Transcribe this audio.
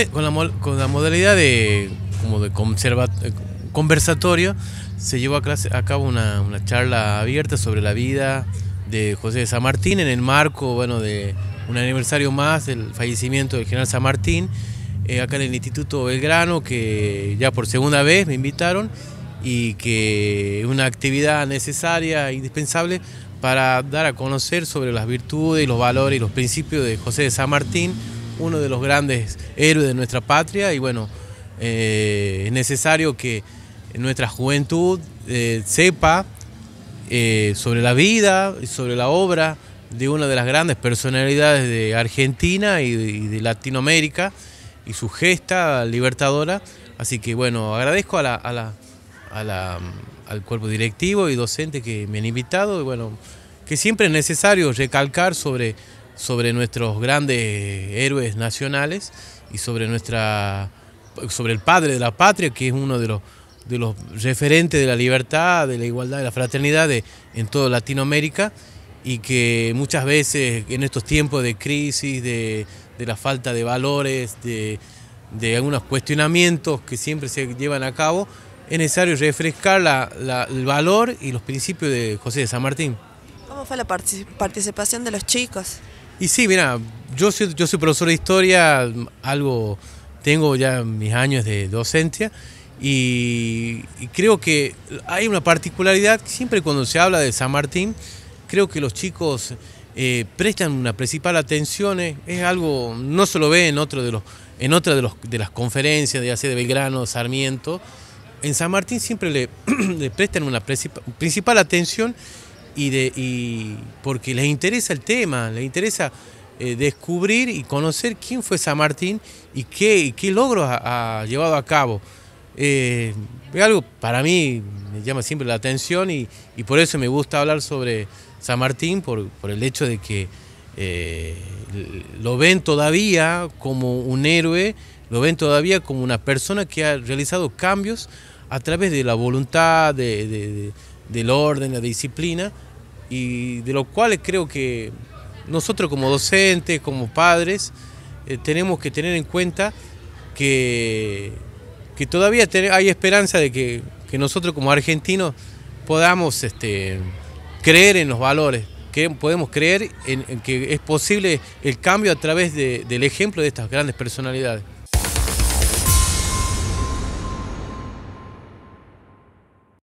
Eh, con, la, modalidad de, de eh, conversatorio se llevó a, cabo una, charla abierta sobre la vida de José de San Martín en el marco de un aniversario más del fallecimiento del general San Martín, eh, acá en el Instituto Belgrano, que ya por segunda vez me invitaron y que es una actividad necesaria, e indispensable para dar a conocer sobre las virtudes, los valores y los principios de José de San Martín uno de los grandes héroes de nuestra patria y bueno, eh, es necesario que nuestra juventud eh, sepa eh, sobre la vida, y sobre la obra de una de las grandes personalidades de Argentina y de, Latinoamérica y su gesta libertadora. Así que bueno, agradezco a la, mm, al cuerpo directivo y docente que me han invitado y bueno, que siempre es necesario recalcar sobre sobre nuestros grandes héroes nacionales y sobre nuestra sobre el padre de la patria, que es uno de los, de los referentes de la libertad, de la igualdad, de la fraternidad en toda Latinoamérica y que muchas veces en estos tiempos de crisis, de, la falta de valores, de, algunos cuestionamientos que siempre se llevan a cabo, es necesario refrescar el valor y los principios de José de San Martín. ¿Cómo fue la participación de los chicos? Y sí, mira, yo soy, yo soy profesor de historia, algo, tengo ya mis años de docencia y, creo que hay una particularidad, siempre cuando se habla de San Martín, creo que los chicos eh, prestan una principal atención, eh, es algo, no se lo ve en otro de los, en otra de, los, de las conferencias, ya sea de Belgrano, Sarmiento, en San Martín siempre le prestan una principal atención y, de, porque les interesa el tema, les interesa eh, descubrir y conocer quién fue San Martín y qué, qué logros ha, llevado a cabo. Eh, algo para mí me llama siempre la atención y, por eso me gusta hablar sobre San Martín, por, el hecho de que eh, lo ven todavía como un héroe, lo ven todavía como una persona que ha realizado cambios a través de la voluntad, de, del orden, la disciplina, y de lo cual creo que nosotros como docentes, como padres, eh, tenemos que tener en cuenta que, que todavía hay esperanza de que, que, nosotros como argentinos podamos este, creer en los valores, que podemos creer en, en que es posible el cambio a través de, del ejemplo de estas grandes personalidades.